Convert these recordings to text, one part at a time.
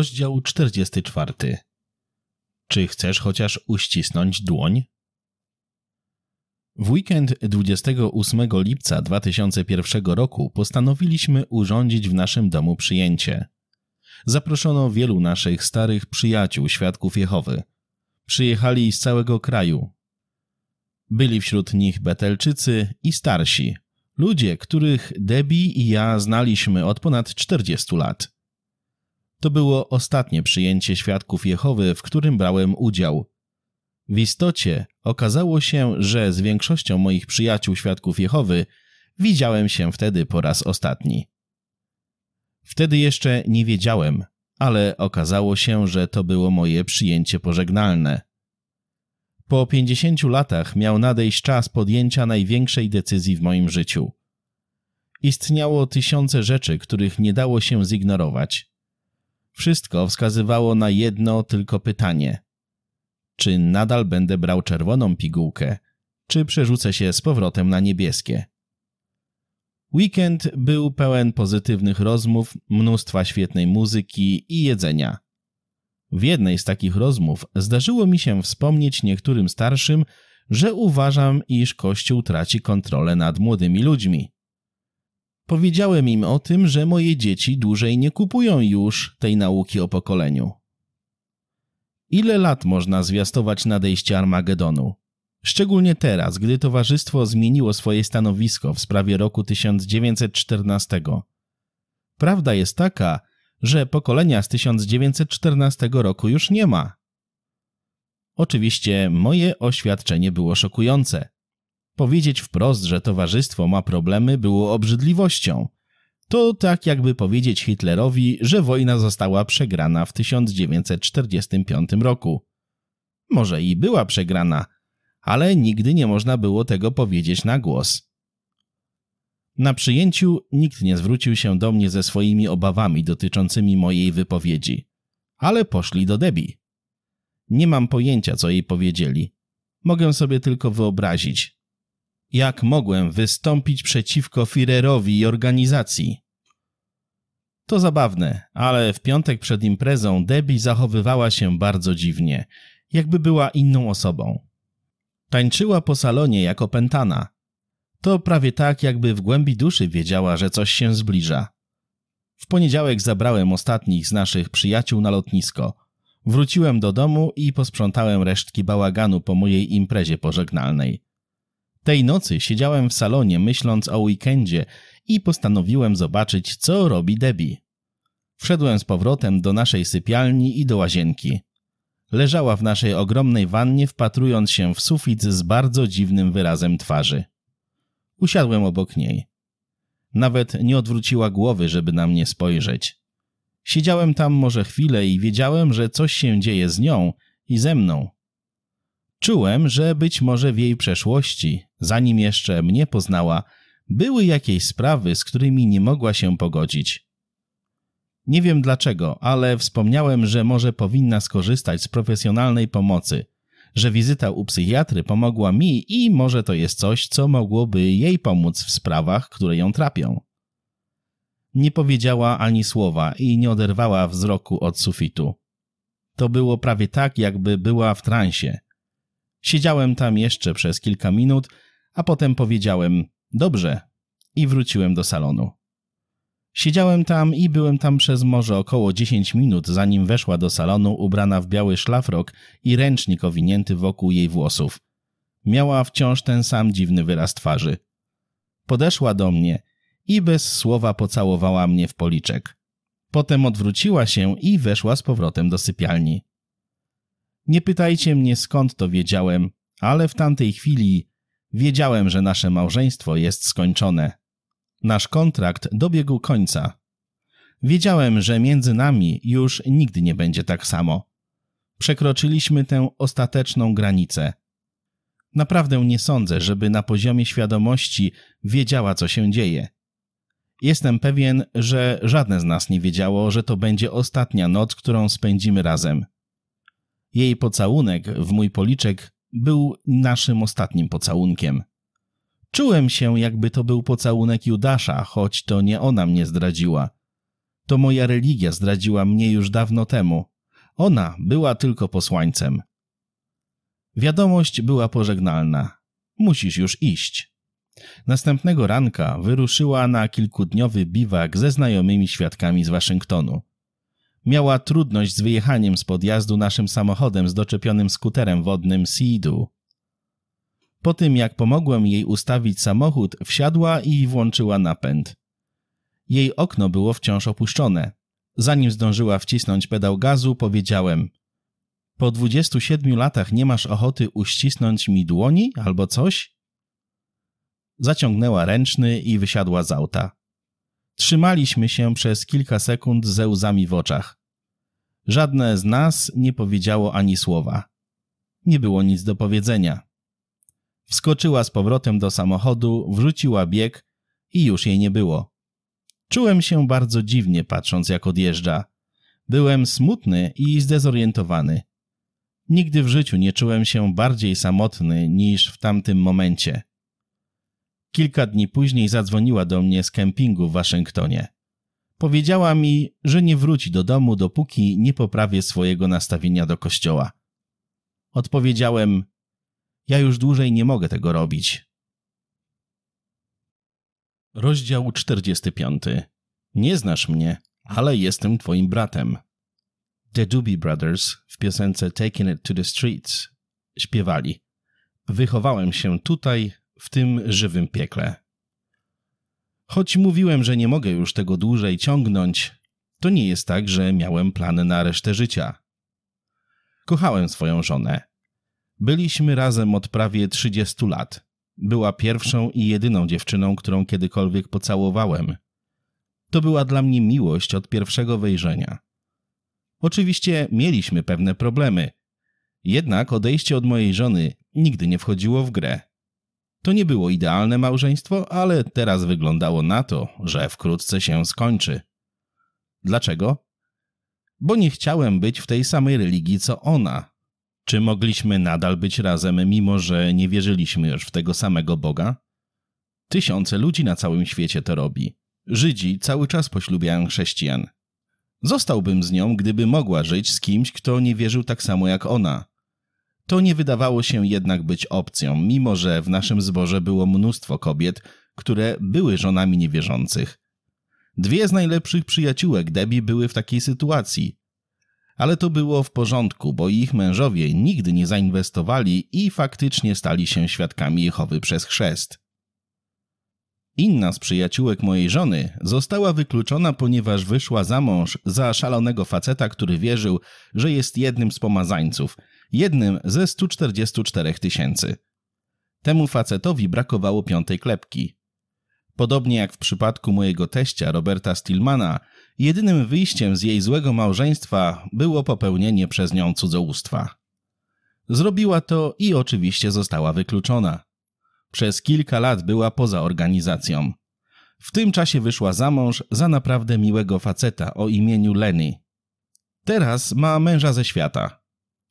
Rozdział 44. Czy chcesz chociaż uścisnąć dłoń? W weekend 28 lipca 2001 roku postanowiliśmy urządzić w naszym domu przyjęcie. Zaproszono wielu naszych starych przyjaciół, świadków Jehowy. Przyjechali z całego kraju. Byli wśród nich Betelczycy i starsi, ludzie, których Debbie i ja znaliśmy od ponad 40 lat. To było ostatnie przyjęcie świadków Jehowy, w którym brałem udział. W istocie okazało się, że z większością moich przyjaciół świadków Jehowy widziałem się wtedy po raz ostatni. Wtedy jeszcze nie wiedziałem, ale okazało się, że to było moje przyjęcie pożegnalne. Po 50 latach miał nadejść czas podjęcia największej decyzji w moim życiu. Istniało tysiące rzeczy, których nie dało się zignorować. Wszystko wskazywało na jedno tylko pytanie. Czy nadal będę brał czerwoną pigułkę, czy przerzucę się z powrotem na niebieskie? Weekend był pełen pozytywnych rozmów, mnóstwa świetnej muzyki i jedzenia. W jednej z takich rozmów zdarzyło mi się wspomnieć niektórym starszym, że uważam, iż Kościół traci kontrolę nad młodymi ludźmi. Powiedziałem im o tym, że moje dzieci dłużej nie kupują już tej nauki o pokoleniu. Ile lat można zwiastować nadejście Armagedonu? Szczególnie teraz, gdy towarzystwo zmieniło swoje stanowisko w sprawie roku 1914. Prawda jest taka, że pokolenia z 1914 roku już nie ma. Oczywiście moje oświadczenie było szokujące. Powiedzieć wprost, że towarzystwo ma problemy było obrzydliwością. To tak jakby powiedzieć Hitlerowi, że wojna została przegrana w 1945 roku. Może i była przegrana, ale nigdy nie można było tego powiedzieć na głos. Na przyjęciu nikt nie zwrócił się do mnie ze swoimi obawami dotyczącymi mojej wypowiedzi, ale poszli do Debi. Nie mam pojęcia, co jej powiedzieli. Mogę sobie tylko wyobrazić, jak mogłem wystąpić przeciwko Firerowi i organizacji. To zabawne, ale w piątek przed imprezą Debbie zachowywała się bardzo dziwnie, jakby była inną osobą. Tańczyła po salonie jak opętana. To prawie tak, jakby w głębi duszy wiedziała, że coś się zbliża. W poniedziałek zabrałem ostatnich z naszych przyjaciół na lotnisko. Wróciłem do domu i posprzątałem resztki bałaganu po mojej imprezie pożegnalnej. Tej nocy siedziałem w salonie myśląc o weekendzie i postanowiłem zobaczyć, co robi Debbie. Wszedłem z powrotem do naszej sypialni i do łazienki. Leżała w naszej ogromnej wannie, wpatrując się w sufit z bardzo dziwnym wyrazem twarzy. Usiadłem obok niej. Nawet nie odwróciła głowy, żeby na mnie spojrzeć. Siedziałem tam może chwilę i wiedziałem, że coś się dzieje z nią i ze mną. Czułem, że być może w jej przeszłości, zanim jeszcze mnie poznała, były jakieś sprawy, z którymi nie mogła się pogodzić. Nie wiem dlaczego, ale wspomniałem, że może powinna skorzystać z profesjonalnej pomocy, że wizyta u psychiatry pomogła mi i może to jest coś, co mogłoby jej pomóc w sprawach, które ją trapią. Nie powiedziała ani słowa i nie oderwała wzroku od sufitu. To było prawie tak, jakby była w transie. Siedziałem tam jeszcze przez kilka minut, a potem powiedziałem: Dobrze, i wróciłem do salonu. Siedziałem tam i byłem tam przez może około 10 minut, zanim weszła do salonu ubrana w biały szlafrok i ręcznik owinięty wokół jej włosów. Miała wciąż ten sam dziwny wyraz twarzy. Podeszła do mnie i bez słowa pocałowała mnie w policzek. Potem odwróciła się i weszła z powrotem do sypialni. Nie pytajcie mnie skąd to wiedziałem, ale w tamtej chwili wiedziałem, że nasze małżeństwo jest skończone. Nasz kontrakt dobiegł końca. Wiedziałem, że między nami już nigdy nie będzie tak samo. Przekroczyliśmy tę ostateczną granicę. Naprawdę nie sądzę, żeby na poziomie świadomości wiedziała, co się dzieje. Jestem pewien, że żadne z nas nie wiedziało, że to będzie ostatnia noc, którą spędzimy razem. Jej pocałunek w mój policzek był naszym ostatnim pocałunkiem. Czułem się, jakby to był pocałunek Judasza, choć to nie ona mnie zdradziła. To moja religia zdradziła mnie już dawno temu. Ona była tylko posłańcem. Wiadomość była pożegnalna. Musisz już iść. Następnego ranka wyruszyła na kilkudniowy biwak ze znajomymi świadkami z Waszyngtonu. Miała trudność z wyjechaniem z podjazdu naszym samochodem z doczepionym skuterem wodnym Sidu. Po tym jak pomogłem jej ustawić samochód, wsiadła i włączyła napęd. Jej okno było wciąż opuszczone. Zanim zdążyła wcisnąć pedał gazu, powiedziałem: Po 27 latach nie masz ochoty uścisnąć mi dłoni albo coś? Zaciągnęła ręczny i wysiadła z auta. Trzymaliśmy się przez kilka sekund ze łzami w oczach. Żadne z nas nie powiedziało ani słowa. Nie było nic do powiedzenia. Wskoczyła z powrotem do samochodu, wrzuciła bieg i już jej nie było. Czułem się bardzo dziwnie, patrząc jak odjeżdża. Byłem smutny i zdezorientowany. Nigdy w życiu nie czułem się bardziej samotny niż w tamtym momencie. Kilka dni później zadzwoniła do mnie z kempingu w Waszyngtonie. Powiedziała mi, że nie wróci do domu, dopóki nie poprawię swojego nastawienia do kościoła. Odpowiedziałem: Ja już dłużej nie mogę tego robić. Rozdział 45. Nie znasz mnie, ale jestem twoim bratem. The Doobie Brothers w piosence Taking It to the Streets śpiewali. Wychowałem się tutaj, w tym żywym piekle. Choć mówiłem, że nie mogę już tego dłużej ciągnąć, to nie jest tak, że miałem plan na resztę życia. Kochałem swoją żonę. Byliśmy razem od prawie 30 lat. Była pierwszą i jedyną dziewczyną, którą kiedykolwiek pocałowałem. To była dla mnie miłość od pierwszego wejrzenia. Oczywiście mieliśmy pewne problemy. Jednak odejście od mojej żony nigdy nie wchodziło w grę. To nie było idealne małżeństwo, ale teraz wyglądało na to, że wkrótce się skończy. Dlaczego? Bo nie chciałem być w tej samej religii co ona. Czy mogliśmy nadal być razem, mimo że nie wierzyliśmy już w tego samego Boga? Tysiące ludzi na całym świecie to robi. Żydzi cały czas poślubiają chrześcijan. Zostałbym z nią, gdyby mogła żyć z kimś, kto nie wierzył tak samo jak ona. To nie wydawało się jednak być opcją, mimo że w naszym zborze było mnóstwo kobiet, które były żonami niewierzących. Dwie z najlepszych przyjaciółek Debbie były w takiej sytuacji. Ale to było w porządku, bo ich mężowie nigdy nie zainwestowali i faktycznie stali się świadkami Jehowy przez chrzest. Inna z przyjaciółek mojej żony została wykluczona, ponieważ wyszła za mąż za szalonego faceta, który wierzył, że jest jednym z pomazańców – jednym ze 144 tysięcy. Temu facetowi brakowało piątej klepki. Podobnie jak w przypadku mojego teścia Roberta Stillmana, jedynym wyjściem z jej złego małżeństwa było popełnienie przez nią cudzołóstwa. Zrobiła to i oczywiście została wykluczona. Przez kilka lat była poza organizacją. W tym czasie wyszła za mąż za naprawdę miłego faceta o imieniu Lenny. Teraz ma męża ze świata.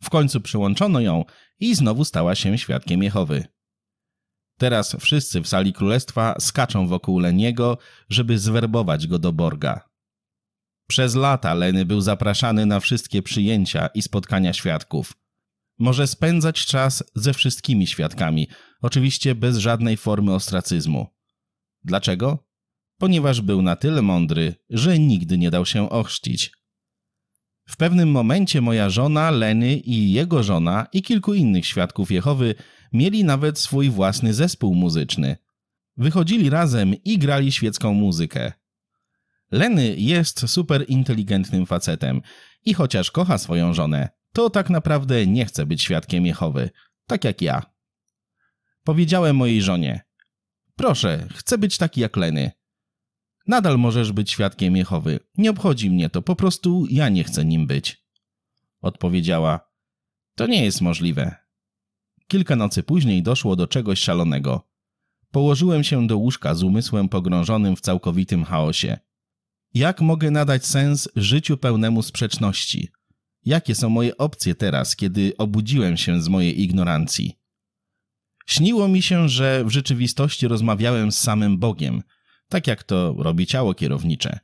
W końcu przyłączono ją i znowu stała się świadkiem Jehowy. Teraz wszyscy w sali królestwa skaczą wokół Leniego, żeby zwerbować go do Borga. Przez lata Leny był zapraszany na wszystkie przyjęcia i spotkania świadków. Może spędzać czas ze wszystkimi świadkami, oczywiście bez żadnej formy ostracyzmu. Dlaczego? Ponieważ był na tyle mądry, że nigdy nie dał się ochrzcić. W pewnym momencie moja żona, Leny i jego żona i kilku innych świadków Jehowy mieli nawet swój własny zespół muzyczny. Wychodzili razem i grali świecką muzykę. Leny jest super inteligentnym facetem i chociaż kocha swoją żonę, to tak naprawdę nie chce być świadkiem Jehowy, tak jak ja. Powiedziałem mojej żonie: Proszę, chcę być taki jak Leny. Nadal możesz być świadkiem Jehowy. Nie obchodzi mnie to, po prostu ja nie chcę nim być. Odpowiedziała: To nie jest możliwe. Kilka nocy później doszło do czegoś szalonego. Położyłem się do łóżka z umysłem pogrążonym w całkowitym chaosie. Jak mogę nadać sens życiu pełnemu sprzeczności? Jakie są moje opcje teraz, kiedy obudziłem się z mojej ignorancji? Śniło mi się, że w rzeczywistości rozmawiałem z samym Bogiem – tak jak to robi ciało kierownicze.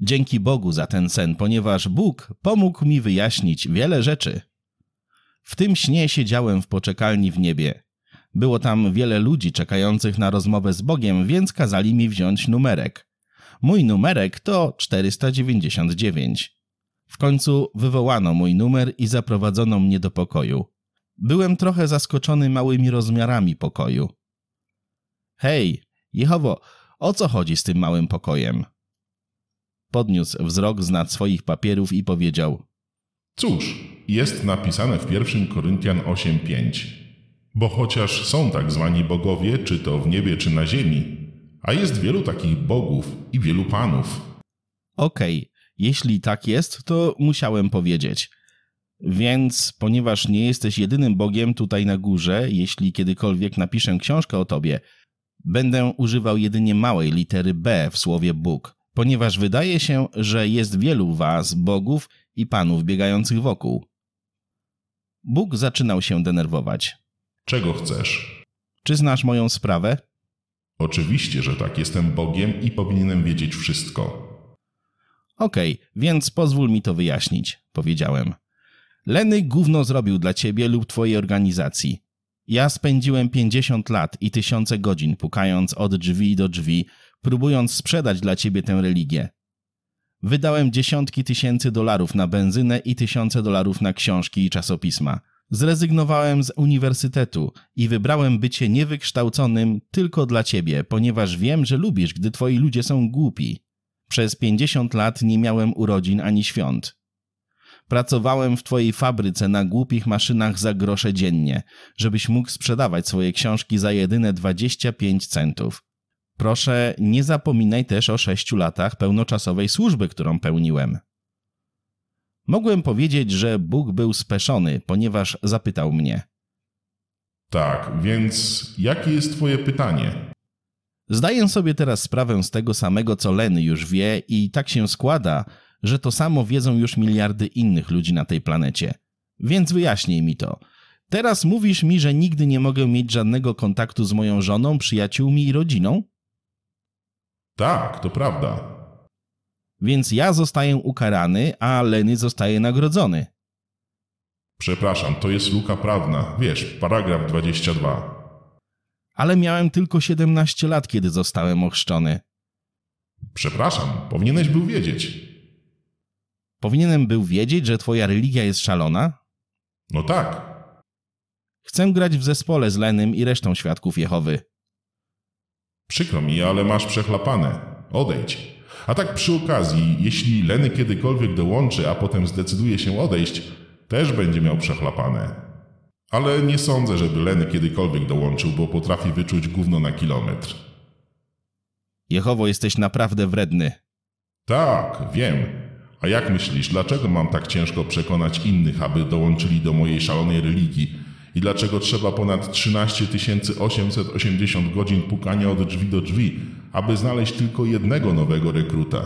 Dzięki Bogu za ten sen, ponieważ Bóg pomógł mi wyjaśnić wiele rzeczy. W tym śnie siedziałem w poczekalni w niebie. Było tam wiele ludzi czekających na rozmowę z Bogiem, więc kazali mi wziąć numerek. Mój numerek to 499. W końcu wywołano mój numer i zaprowadzono mnie do pokoju. Byłem trochę zaskoczony małymi rozmiarami pokoju. Hej, Jehowo, o co chodzi z tym małym pokojem? Podniósł wzrok z nad swoich papierów i powiedział: Cóż, jest napisane w 1 Koryntian 8:5. Bo chociaż są tak zwani bogowie, czy to w niebie, czy na ziemi, a jest wielu takich bogów i wielu panów. Okej, okay. jeśli tak jest, to musiałem powiedzieć. Więc, ponieważ nie jesteś jedynym Bogiem tutaj na górze, jeśli kiedykolwiek napiszę książkę o tobie, Będę używał jedynie małej litery B w słowie Bóg, ponieważ wydaje się, że jest wielu was, bogów i panów biegających wokół. Bóg zaczynał się denerwować. Czego chcesz? Czy znasz moją sprawę? Oczywiście, że tak. Jestem Bogiem i powinienem wiedzieć wszystko. Okej, okay, więc pozwól mi to wyjaśnić, powiedziałem. Leny gówno zrobił dla ciebie lub twojej organizacji. Ja spędziłem 50 lat i tysiące godzin pukając od drzwi do drzwi, próbując sprzedać dla ciebie tę religię. Wydałem dziesiątki tysięcy dolarów na benzynę i tysiące dolarów na książki i czasopisma. Zrezygnowałem z uniwersytetu i wybrałem bycie niewykształconym tylko dla ciebie, ponieważ wiem, że lubisz, gdy twoi ludzie są głupi. Przez 50 lat nie miałem urodzin ani świąt. Pracowałem w twojej fabryce na głupich maszynach za grosze dziennie, żebyś mógł sprzedawać swoje książki za jedyne 25 centów. Proszę, nie zapominaj też o sześciu latach pełnoczasowej służby, którą pełniłem. Mogłem powiedzieć, że Bóg był speszony, ponieważ zapytał mnie. Tak, więc jakie jest Twoje pytanie? Zdaję sobie teraz sprawę z tego samego, co Len już wie, i tak się składa, że to samo wiedzą już miliardy innych ludzi na tej planecie. Więc wyjaśnij mi to. Teraz mówisz mi, że nigdy nie mogę mieć żadnego kontaktu z moją żoną, przyjaciółmi i rodziną? Tak, to prawda. Więc ja zostaję ukarany, a Leny zostaje nagrodzony. Przepraszam, to jest luka prawna. Wiesz, paragraf 22. Ale miałem tylko 17 lat, kiedy zostałem ochrzczony. Przepraszam, powinieneś był wiedzieć. Powinienem był wiedzieć, że twoja religia jest szalona? No tak. Chcę grać w zespole z Lenym i resztą świadków Jehowy. Przykro mi, ale masz przechlapane. Odejdź. A tak przy okazji, jeśli Leny kiedykolwiek dołączy, a potem zdecyduje się odejść, też będzie miał przechlapane. Ale nie sądzę, żeby Leny kiedykolwiek dołączył, bo potrafi wyczuć gówno na kilometr. Jehowo, jesteś naprawdę wredny. Tak, wiem. A jak myślisz, dlaczego mam tak ciężko przekonać innych, aby dołączyli do mojej szalonej religii? I dlaczego trzeba ponad 13 880 godzin pukania od drzwi do drzwi, aby znaleźć tylko jednego nowego rekruta?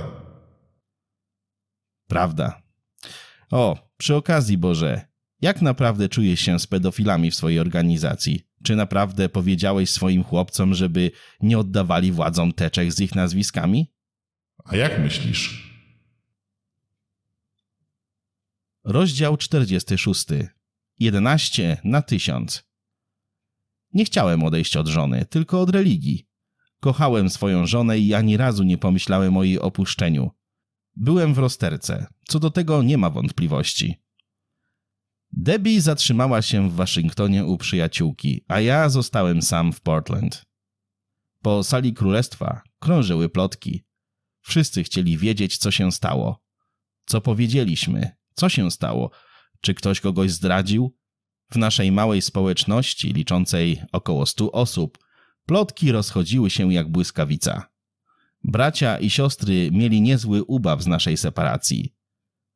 Prawda. O, przy okazji Boże, jak naprawdę czujesz się z pedofilami w swojej organizacji? Czy naprawdę powiedziałeś swoim chłopcom, żeby nie oddawali władzom teczek z ich nazwiskami? A jak myślisz? Rozdział 46. 11 na 1000. Nie chciałem odejść od żony, tylko od religii. Kochałem swoją żonę i ani razu nie pomyślałem o jej opuszczeniu. Byłem w rozterce. Co do tego nie ma wątpliwości. Debbie zatrzymała się w Waszyngtonie u przyjaciółki, a ja zostałem sam w Portland. Po sali królestwa krążyły plotki. Wszyscy chcieli wiedzieć, co się stało. Co powiedzieliśmy, co się stało? Czy ktoś kogoś zdradził? W naszej małej społeczności, liczącej około 100 osób, plotki rozchodziły się jak błyskawica. Bracia i siostry mieli niezły ubaw z naszej separacji.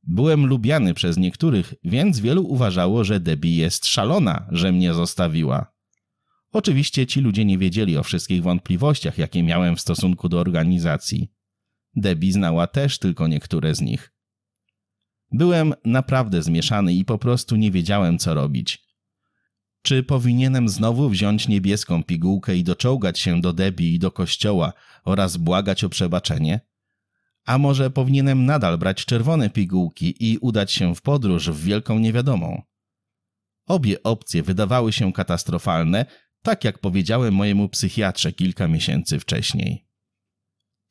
Byłem lubiany przez niektórych, więc wielu uważało, że Debbie jest szalona, że mnie zostawiła. Oczywiście ci ludzie nie wiedzieli o wszystkich wątpliwościach, jakie miałem w stosunku do organizacji. Debbie znała też tylko niektóre z nich. Byłem naprawdę zmieszany i po prostu nie wiedziałem, co robić. Czy powinienem znowu wziąć niebieską pigułkę i doczołgać się do Debi i do kościoła oraz błagać o przebaczenie? A może powinienem nadal brać czerwone pigułki i udać się w podróż w wielką niewiadomą? Obie opcje wydawały się katastrofalne, tak jak powiedziałem mojemu psychiatrze kilka miesięcy wcześniej.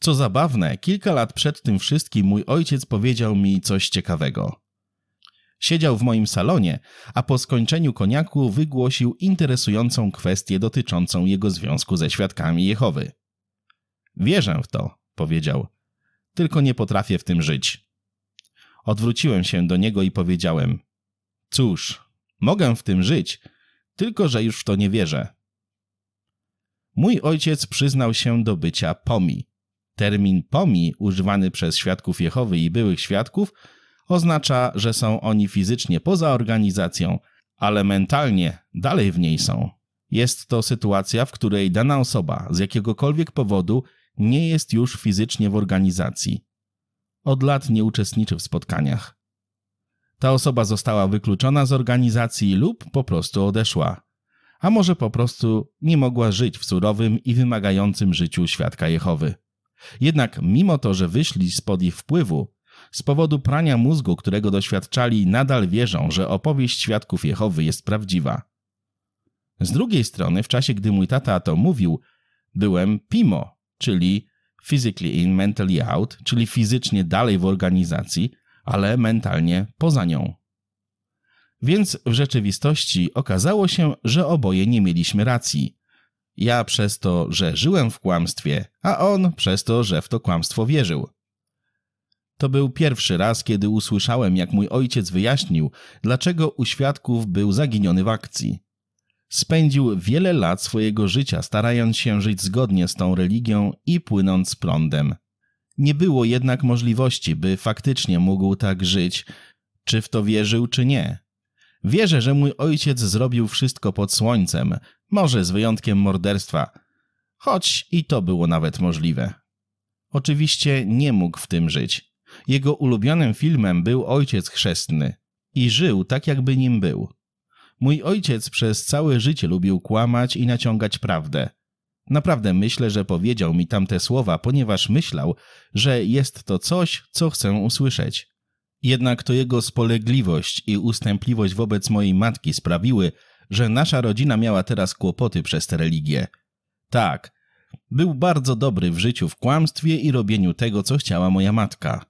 Co zabawne, kilka lat przed tym wszystkim mój ojciec powiedział mi coś ciekawego. Siedział w moim salonie, a po skończeniu koniaku wygłosił interesującą kwestię dotyczącą jego związku ze świadkami Jehowy. Wierzę w to, powiedział, tylko nie potrafię w tym żyć. Odwróciłem się do niego i powiedziałem: Cóż, mogę w tym żyć, tylko że już w to nie wierzę. Mój ojciec przyznał się do bycia pomi Termin pomi, używany przez świadków Jehowy i byłych świadków, oznacza, że są oni fizycznie poza organizacją, ale mentalnie dalej w niej są. Jest to sytuacja, w której dana osoba z jakiegokolwiek powodu nie jest już fizycznie w organizacji. Od lat nie uczestniczy w spotkaniach. Ta osoba została wykluczona z organizacji lub po prostu odeszła, a może po prostu nie mogła żyć w surowym i wymagającym życiu świadka Jehowy. Jednak mimo to, że wyszli spod ich wpływu, z powodu prania mózgu, którego doświadczali, nadal wierzą, że opowieść świadków Jehowy jest prawdziwa. Z drugiej strony, w czasie gdy mój tata to mówił, byłem PIMO, czyli physically in, mentally out, czyli fizycznie dalej w organizacji, ale mentalnie poza nią. Więc w rzeczywistości okazało się, że oboje nie mieliśmy racji. Ja przez to, że żyłem w kłamstwie, a on przez to, że w to kłamstwo wierzył. To był pierwszy raz, kiedy usłyszałem, jak mój ojciec wyjaśnił, dlaczego u świadków był zaginiony w akcji. Spędził wiele lat swojego życia starając się żyć zgodnie z tą religią i płynąc z prądem. Nie było jednak możliwości, by faktycznie mógł tak żyć, czy w to wierzył, czy nie. Wierzę, że mój ojciec zrobił wszystko pod słońcem, może z wyjątkiem morderstwa, choć i to było nawet możliwe. Oczywiście nie mógł w tym żyć. Jego ulubionym filmem był Ojciec Chrzestny i żył tak, jakby nim był. Mój ojciec przez całe życie lubił kłamać i naciągać prawdę. Naprawdę myślę, że powiedział mi tamte słowa, ponieważ myślał, że jest to coś, co chcę usłyszeć. Jednak to jego spolegliwość i ustępliwość wobec mojej matki sprawiły, że nasza rodzina miała teraz kłopoty przez tę religię. Tak, był bardzo dobry w życiu w kłamstwie i robieniu tego, co chciała moja matka.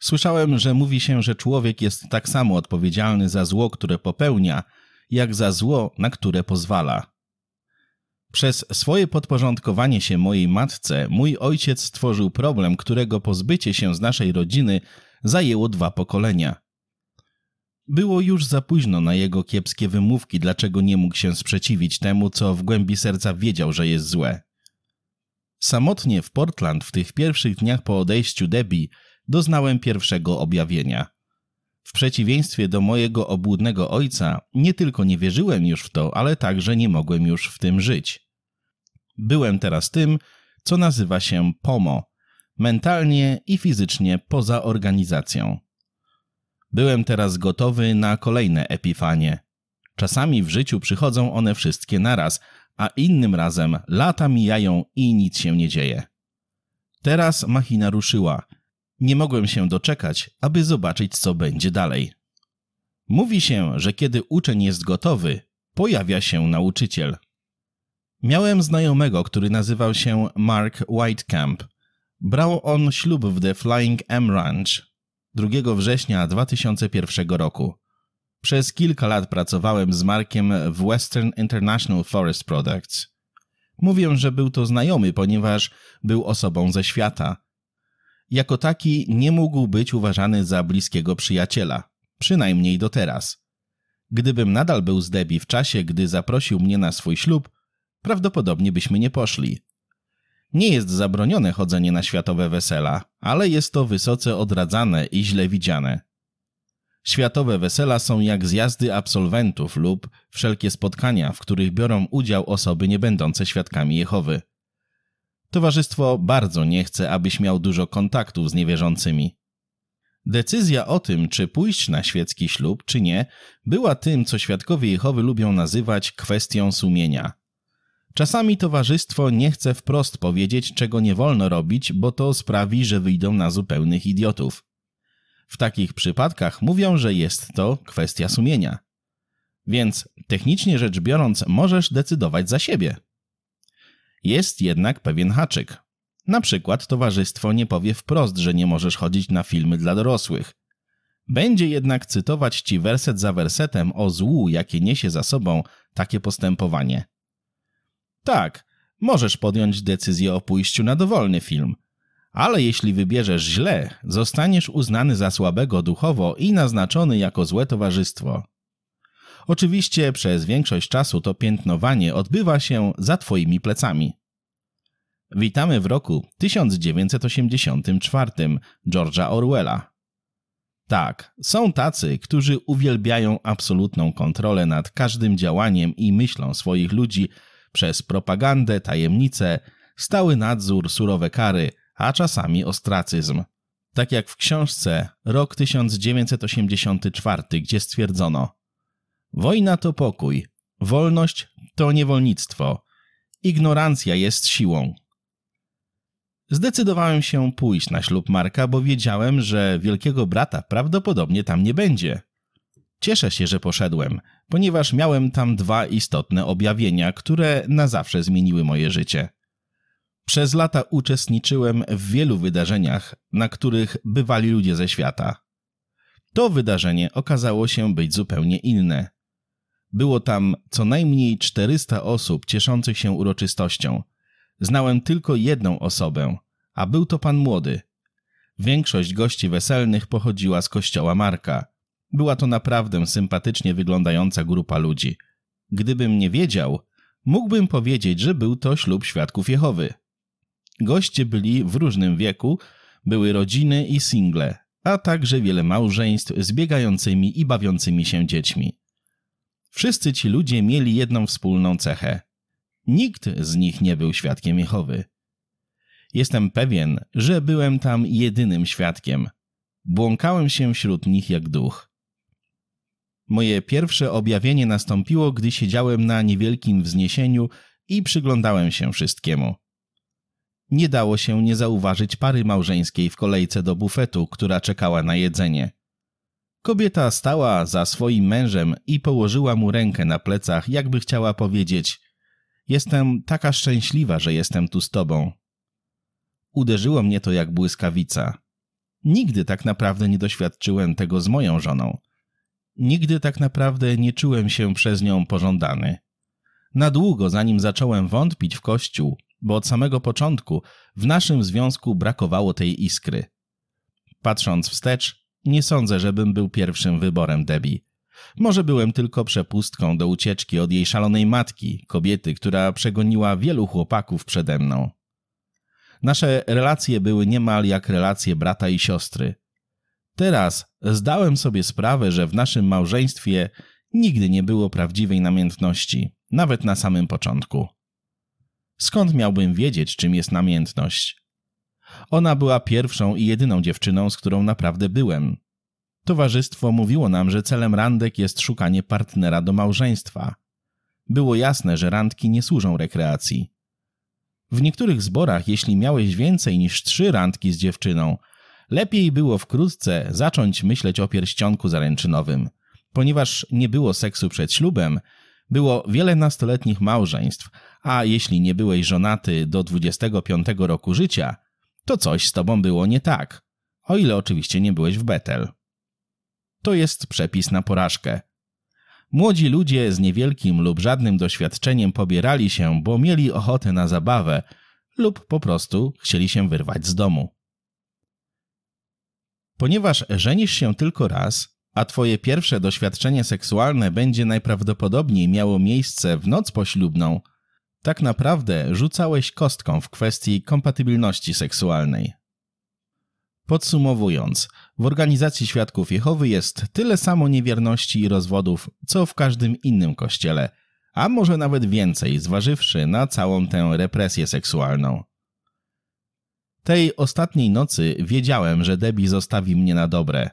Słyszałem, że mówi się, że człowiek jest tak samo odpowiedzialny za zło, które popełnia, jak za zło, na które pozwala. Przez swoje podporządkowanie się mojej matce, mój ojciec stworzył problem, którego pozbycie się z naszej rodziny zajęło dwa pokolenia. Było już za późno na jego kiepskie wymówki, dlaczego nie mógł się sprzeciwić temu, co w głębi serca wiedział, że jest złe. Samotnie w Portland w tych pierwszych dniach po odejściu Debbie doznałem pierwszego objawienia. W przeciwieństwie do mojego obłudnego ojca, nie tylko nie wierzyłem już w to, ale także nie mogłem już w tym żyć. Byłem teraz tym, co nazywa się POMO mentalnie i fizycznie poza organizacją. Byłem teraz gotowy na kolejne epifanie. Czasami w życiu przychodzą one wszystkie naraz, a innym razem lata mijają i nic się nie dzieje. Teraz machina ruszyła. Nie mogłem się doczekać, aby zobaczyć, co będzie dalej. Mówi się, że kiedy uczeń jest gotowy, pojawia się nauczyciel. Miałem znajomego, który nazywał się Mark Whitecamp. Brał on ślub w The Flying M Ranch, 2 września 2001 roku. Przez kilka lat pracowałem z Markiem w Western International Forest Products. Mówię, że był to znajomy, ponieważ był osobą ze świata. Jako taki nie mógł być uważany za bliskiego przyjaciela, przynajmniej do teraz. Gdybym nadal był z Debbie w czasie, gdy zaprosił mnie na swój ślub, prawdopodobnie byśmy nie poszli. Nie jest zabronione chodzenie na światowe wesela, ale jest to wysoce odradzane i źle widziane. Światowe wesela są jak zjazdy absolwentów lub wszelkie spotkania, w których biorą udział osoby niebędące świadkami Jehowy. Towarzystwo bardzo nie chce, abyś miał dużo kontaktów z niewierzącymi. Decyzja o tym, czy pójść na świecki ślub, czy nie, była tym, co świadkowie Jehowy lubią nazywać kwestią sumienia – Czasami towarzystwo nie chce wprost powiedzieć, czego nie wolno robić, bo to sprawi, że wyjdą na zupełnych idiotów. W takich przypadkach mówią, że jest to kwestia sumienia. Więc technicznie rzecz biorąc, możesz decydować za siebie. Jest jednak pewien haczyk. Na przykład towarzystwo nie powie wprost, że nie możesz chodzić na filmy dla dorosłych. Będzie jednak cytować ci werset za wersetem o złu, jakie niesie za sobą takie postępowanie. Tak, możesz podjąć decyzję o pójściu na dowolny film. Ale jeśli wybierzesz źle, zostaniesz uznany za słabego duchowo i naznaczony jako złe towarzystwo. Oczywiście przez większość czasu to piętnowanie odbywa się za Twoimi plecami. Witamy w roku 1984 George'a Orwella. Tak, są tacy, którzy uwielbiają absolutną kontrolę nad każdym działaniem i myślą swoich ludzi, przez propagandę, tajemnice, stały nadzór, surowe kary, a czasami ostracyzm. Tak jak w książce Rok 1984, gdzie stwierdzono: Wojna to pokój, wolność to niewolnictwo, ignorancja jest siłą. Zdecydowałem się pójść na ślub Marka, bo wiedziałem, że wielkiego brata prawdopodobnie tam nie będzie. Cieszę się, że poszedłem, ponieważ miałem tam dwa istotne objawienia, które na zawsze zmieniły moje życie. Przez lata uczestniczyłem w wielu wydarzeniach, na których bywali ludzie ze świata. To wydarzenie okazało się być zupełnie inne. Było tam co najmniej 400 osób cieszących się uroczystością. Znałem tylko jedną osobę, a był to pan młody. Większość gości weselnych pochodziła z kościoła Marka – była to naprawdę sympatycznie wyglądająca grupa ludzi. Gdybym nie wiedział, mógłbym powiedzieć, że był to ślub świadków Jehowy. Goście byli w różnym wieku, były rodziny i single, a także wiele małżeństw z biegającymi i bawiącymi się dziećmi. Wszyscy ci ludzie mieli jedną wspólną cechę. Nikt z nich nie był świadkiem Jehowy. Jestem pewien, że byłem tam jedynym świadkiem. Błąkałem się wśród nich jak duch. Moje pierwsze objawienie nastąpiło, gdy siedziałem na niewielkim wzniesieniu i przyglądałem się wszystkiemu. Nie dało się nie zauważyć pary małżeńskiej w kolejce do bufetu, która czekała na jedzenie. Kobieta stała za swoim mężem i położyła mu rękę na plecach, jakby chciała powiedzieć: Jestem taka szczęśliwa, że jestem tu z tobą. Uderzyło mnie to jak błyskawica. Nigdy tak naprawdę nie doświadczyłem tego z moją żoną. Nigdy tak naprawdę nie czułem się przez nią pożądany. Na długo, zanim zacząłem wątpić w Kościół, bo od samego początku w naszym związku brakowało tej iskry. Patrząc wstecz, nie sądzę, żebym był pierwszym wyborem Debbie. Może byłem tylko przepustką do ucieczki od jej szalonej matki, kobiety, która przegoniła wielu chłopaków przede mną. Nasze relacje były niemal jak relacje brata i siostry. Teraz zdałem sobie sprawę, że w naszym małżeństwie nigdy nie było prawdziwej namiętności, nawet na samym początku. Skąd miałbym wiedzieć, czym jest namiętność? Ona była pierwszą i jedyną dziewczyną, z którą naprawdę byłem. Towarzystwo mówiło nam, że celem randek jest szukanie partnera do małżeństwa. Było jasne, że randki nie służą rekreacji. W niektórych zborach, jeśli miałeś więcej niż trzy randki z dziewczyną, Lepiej było wkrótce zacząć myśleć o pierścionku zaręczynowym. Ponieważ nie było seksu przed ślubem, było wiele nastoletnich małżeństw, a jeśli nie byłeś żonaty do 25 roku życia, to coś z tobą było nie tak. O ile oczywiście nie byłeś w Betel. To jest przepis na porażkę. Młodzi ludzie z niewielkim lub żadnym doświadczeniem pobierali się, bo mieli ochotę na zabawę lub po prostu chcieli się wyrwać z domu. Ponieważ żenisz się tylko raz, a twoje pierwsze doświadczenie seksualne będzie najprawdopodobniej miało miejsce w noc poślubną, tak naprawdę rzucałeś kostką w kwestii kompatybilności seksualnej. Podsumowując, w organizacji Świadków Jehowy jest tyle samo niewierności i rozwodów, co w każdym innym kościele, a może nawet więcej, zważywszy na całą tę represję seksualną. Tej ostatniej nocy wiedziałem, że Debbie zostawi mnie na dobre.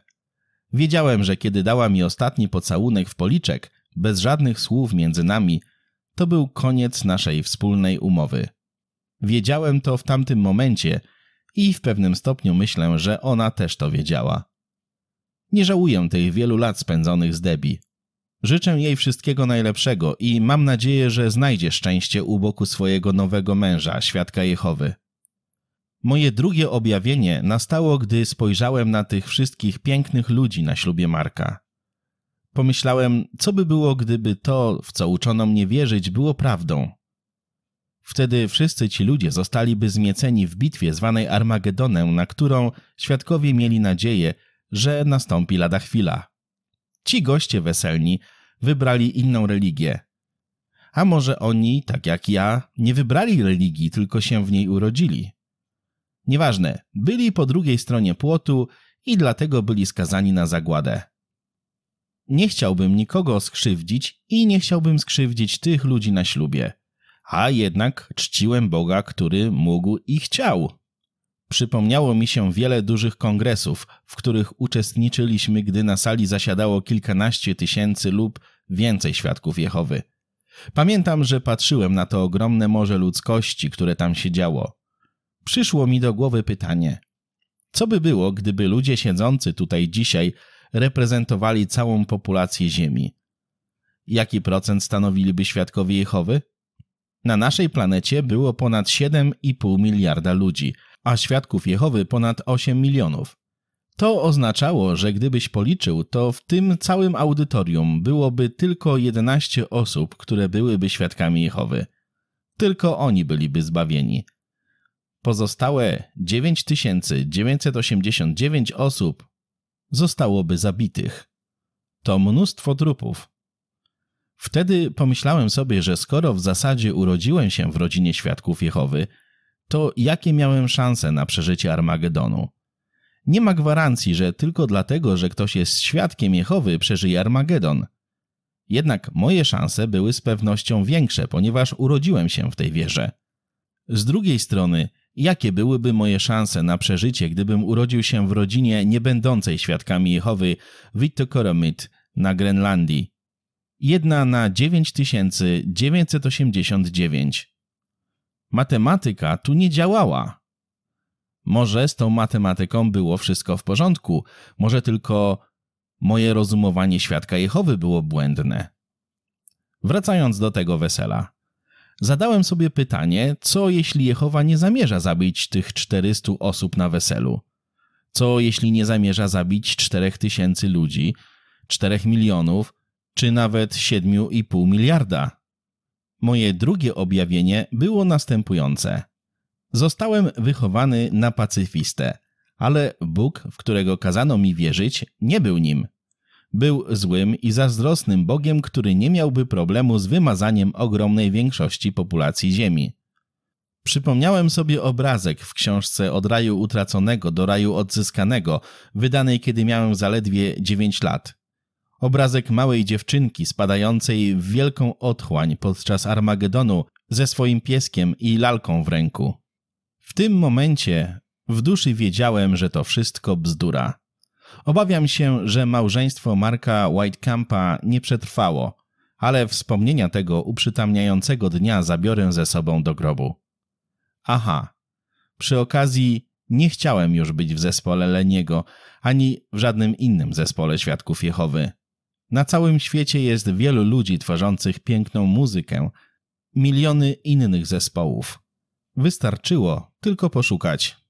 Wiedziałem, że kiedy dała mi ostatni pocałunek w policzek, bez żadnych słów między nami, to był koniec naszej wspólnej umowy. Wiedziałem to w tamtym momencie i w pewnym stopniu myślę, że ona też to wiedziała. Nie żałuję tych wielu lat spędzonych z Debbie. Życzę jej wszystkiego najlepszego i mam nadzieję, że znajdzie szczęście u boku swojego nowego męża, świadka Jehowy. Moje drugie objawienie nastało, gdy spojrzałem na tych wszystkich pięknych ludzi na ślubie Marka. Pomyślałem, co by było, gdyby to, w co uczono mnie wierzyć, było prawdą. Wtedy wszyscy ci ludzie zostaliby zmieceni w bitwie zwanej Armagedonem, na którą świadkowie mieli nadzieję, że nastąpi lada chwila. Ci goście weselni wybrali inną religię. A może oni, tak jak ja, nie wybrali religii, tylko się w niej urodzili? Nieważne, byli po drugiej stronie płotu i dlatego byli skazani na zagładę. Nie chciałbym nikogo skrzywdzić i nie chciałbym skrzywdzić tych ludzi na ślubie. A jednak czciłem Boga, który mógł i chciał. Przypomniało mi się wiele dużych kongresów, w których uczestniczyliśmy, gdy na sali zasiadało kilkanaście tysięcy lub więcej świadków Jehowy. Pamiętam, że patrzyłem na to ogromne morze ludzkości, które tam siedziało przyszło mi do głowy pytanie: co by było, gdyby ludzie siedzący tutaj dzisiaj reprezentowali całą populację Ziemi? Jaki procent stanowiliby świadkowie Jehowy? Na naszej planecie było ponad 7,5 miliarda ludzi, a świadków Jehowy ponad 8 milionów. To oznaczało, że gdybyś policzył, to w tym całym audytorium byłoby tylko 11 osób, które byłyby świadkami Jehowy. Tylko oni byliby zbawieni. Pozostałe 9989 osób zostałoby zabitych. To mnóstwo trupów. Wtedy pomyślałem sobie, że skoro w zasadzie urodziłem się w rodzinie świadków Jehowy, to jakie miałem szanse na przeżycie Armagedonu? Nie ma gwarancji, że tylko dlatego, że ktoś jest świadkiem Jehowy, przeżyje Armagedon. Jednak moje szanse były z pewnością większe, ponieważ urodziłem się w tej wierze. Z drugiej strony, Jakie byłyby moje szanse na przeżycie, gdybym urodził się w rodzinie niebędącej świadkami Jehowy Wittokoromit na Grenlandii? Jedna na 9989. Matematyka tu nie działała. Może z tą matematyką było wszystko w porządku, może tylko moje rozumowanie świadka Jehowy było błędne. Wracając do tego wesela. Zadałem sobie pytanie, co jeśli Jehowa nie zamierza zabić tych 400 osób na weselu? Co jeśli nie zamierza zabić 4000 ludzi, 4 milionów, czy nawet 7,5 miliarda? Moje drugie objawienie było następujące. Zostałem wychowany na pacyfistę, ale Bóg, w którego kazano mi wierzyć, nie był nim. Był złym i zazdrosnym Bogiem, który nie miałby problemu z wymazaniem ogromnej większości populacji Ziemi. Przypomniałem sobie obrazek w książce Od raju utraconego do raju odzyskanego, wydanej kiedy miałem zaledwie 9 lat. Obrazek małej dziewczynki spadającej w wielką otchłań podczas Armagedonu ze swoim pieskiem i lalką w ręku. W tym momencie w duszy wiedziałem, że to wszystko bzdura. Obawiam się, że małżeństwo Marka Whitecampa nie przetrwało, ale wspomnienia tego uprzytamniającego dnia zabiorę ze sobą do grobu. Aha, przy okazji nie chciałem już być w zespole Leniego, ani w żadnym innym zespole Świadków Jehowy. Na całym świecie jest wielu ludzi tworzących piękną muzykę, miliony innych zespołów. Wystarczyło tylko poszukać